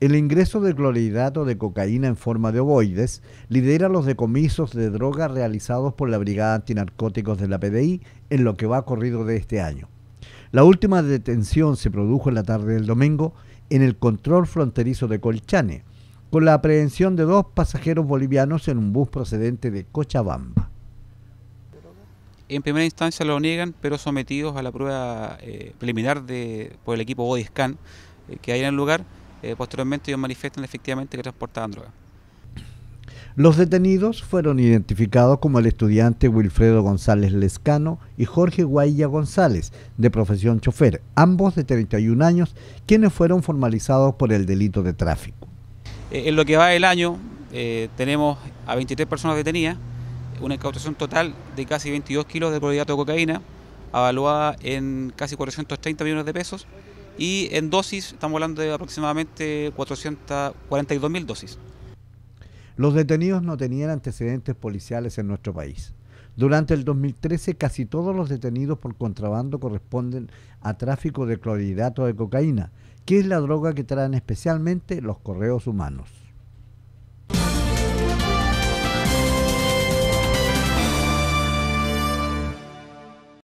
El ingreso de clorhidrato de cocaína en forma de ovoides lidera los decomisos de droga realizados por la Brigada Antinarcóticos de la PDI en lo que va corrido de este año. La última detención se produjo en la tarde del domingo en el control fronterizo de Colchane, con la aprehensión de dos pasajeros bolivianos en un bus procedente de Cochabamba. En primera instancia lo niegan, pero sometidos a la prueba eh, preliminar de, por el equipo Body eh, que hay en el lugar eh, posteriormente ellos manifiestan efectivamente que transportaban droga. Los detenidos fueron identificados como el estudiante Wilfredo González Lescano y Jorge Guaya González, de profesión chofer, ambos de 31 años, quienes fueron formalizados por el delito de tráfico. Eh, en lo que va el año, eh, tenemos a 23 personas detenidas, una incautación total de casi 22 kilos de poliato de cocaína, avaluada en casi 430 millones de pesos, y en dosis estamos hablando de aproximadamente 442.000 mil dosis. Los detenidos no tenían antecedentes policiales en nuestro país. Durante el 2013 casi todos los detenidos por contrabando corresponden a tráfico de clorhidrato de cocaína, que es la droga que traen especialmente los correos humanos.